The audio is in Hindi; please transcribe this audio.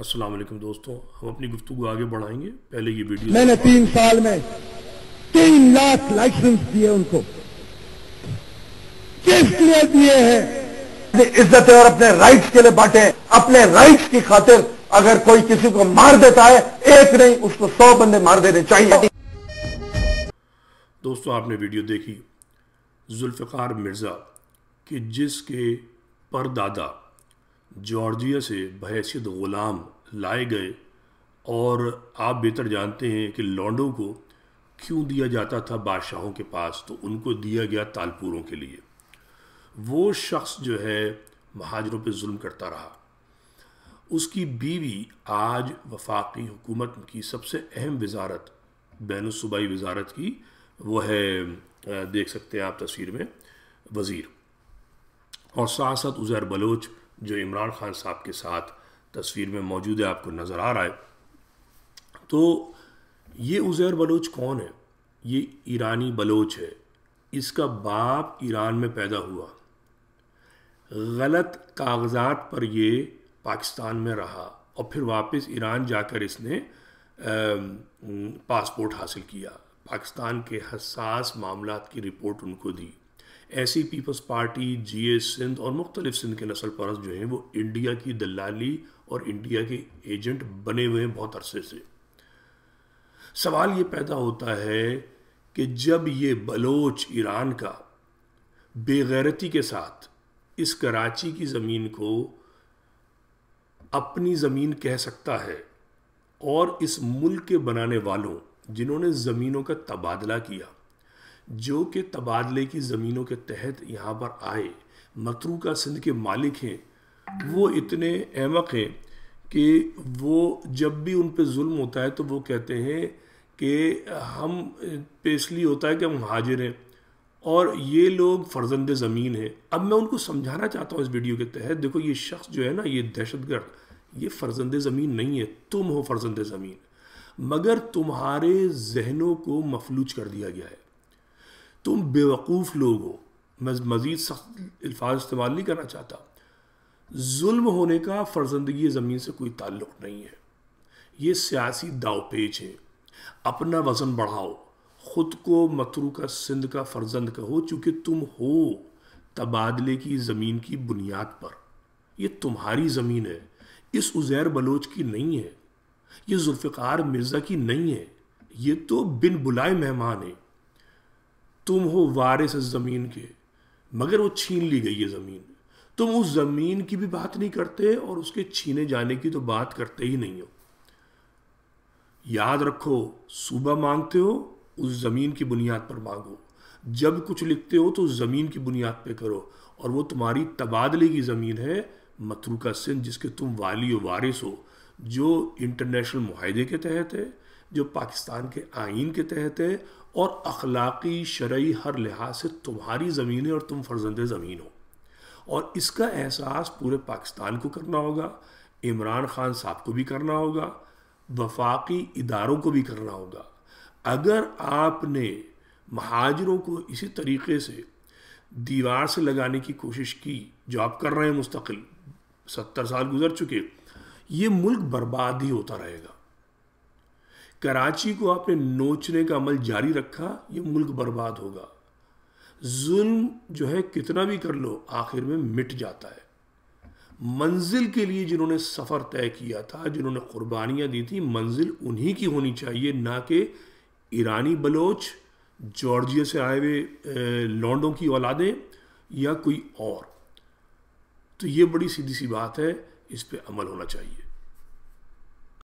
अस्सलाम वालेकुम दोस्तों हम अपनी गुफ्तु को आगे बढ़ाएंगे पहले ये वीडियो मैंने तीन साल में तीन लाख लाइसेंस दिए उनको किस लिए दिए हैं अपनी इज्जत और अपने राइट्स के लिए बांटे अपने राइट्स की खातिर अगर कोई किसी को मार देता है एक नहीं उसको सौ बंदे मार देने चाहिए दोस्तों आपने वीडियो देखी जुल्फ़ार मिर्ज़ा कि जिसके परदादा जॉर्जिया से बहसीत ग़ुलाम लाए गए और आप बेहतर जानते हैं कि लॉन्डो को क्यों दिया जाता था बादशाहों के पास तो उनको दिया गया तालपुरों के लिए वो शख्स जो है महाजरों पर जुल्म करता रहा उसकी बीवी आज वफाकी हुकूमत की सबसे अहम वजारत बैन सूबाई वजारत की वो है देख सकते हैं आप तस्वीर में वज़ीर और साथ साथ उज़ैर बलोच जो इमरान खान साहब के साथ तस्वीर में मौजूद है आपको नज़र आ रहा है तो ये उज़ैर बलोच कौन है ये ईरानी बलोच है इसका बाप ईरान में पैदा हुआ गलत कागजात पर ये पाकिस्तान में रहा और फिर वापस ईरान जाकर इसने पासपोर्ट हासिल किया पाकिस्तान के हसास मामला की रिपोर्ट उनको दी ऐसी पीपल्स पार्टी जी ए सिंध और मुख्तलिफ सिंध के नसल परस्त जो हैं वो इंडिया की दलाली और इंडिया के एजेंट बने हुए हैं बहुत अरसे से सवाल ये पैदा होता है कि जब ये बलोच ईरान का बेगैरती के साथ इस कराची की ज़मीन को अपनी ज़मीन कह सकता है और इस मुल्क के बनाने वालों जिन्होंने ज़मीनों का तबादला किया जो कि तबादले की ज़मीनों के तहत यहाँ पर आए मतरू का सिंध के मालिक हैं वो इतने अहमक हैं कि वो जब भी उन पर म होता है तो वो कहते हैं कि हम पे इसलिए होता है कि हम हाजिर हैं और ये लोग फर्जंद ज़मीन हैं अब मैं उनको समझाना चाहता हूँ इस वीडियो के तहत देखो ये शख्स जो है ना ये दहशतगर्द ये फर्जंद ज़मीन नहीं है तुम हो फर्जंद ज़मीन मगर तुम्हारे जहनों को मफलूज कर दिया गया है तुम बेवकूफ़ लोग हो मैं मज़ीद सख्त अल्फाज इस्तेमाल नहीं करना चाहता जुल्म होने का फर्जंदगी ज़मीन से कोई ताल्लुक नहीं है ये सियासी दावपेच है अपना वज़न बढ़ाओ ख़ुद को मथरू का सिंध का फर्जंद कहो चूँकि तुम हो तबादले की ज़मीन की बुनियाद पर यह तुम्हारी ज़मीन है इस उज़ैर बलोच की नहीं है ये जुल्फ़ार मिर्ज़ा की नहीं है ये तो बिन बुलाए मेहमान है तुम हो वारिस इस ज़मीन के मगर वो छीन ली गई है ज़मीन तुम उस ज़मीन की भी बात नहीं करते और उसके छीने जाने की तो बात करते ही नहीं हो याद रखो सुबह मांगते हो उस ज़मीन की बुनियाद पर मांगो जब कुछ लिखते हो तो उस ज़मीन की बुनियाद पर करो और वो तुम्हारी तबादले की ज़मीन है का सिंध जिसके तुम वाली हो वारिस हो जो इंटरनेशनल माहदे के तहत है जो पाकिस्तान के आइन के तहत है और अखलाकी शरा हर लिहाज से तुम्हारी ज़मीन है और तुम फर्जंद ज़मीन हो और इसका एहसास पूरे पाकिस्तान को करना होगा इमरान खान साहब को भी करना होगा वफाकी इदारों को भी करना होगा अगर आपने महाजरों को इसी तरीके से दीवार से लगाने की कोशिश की जो आप कर रहे हैं मुस्तकिल सत्तर साल गुजर चुके ये मुल्क बर्बाद ही होता रहेगा कराची को आपने नोचने का अमल जारी रखा ये मुल्क बर्बाद होगा जुल्म जो है कितना भी कर लो आखिर में मिट जाता है मंजिल के लिए जिन्होंने सफ़र तय किया था जिन्होंने कुर्बानियाँ दी थी मंजिल उन्हीं की होनी चाहिए ना कि ईरानी बलोच जॉर्जिया से आए हुए लॉन्डों की औलादें या कोई और तो ये बड़ी सीधी सी बात है इस पर अमल होना चाहिए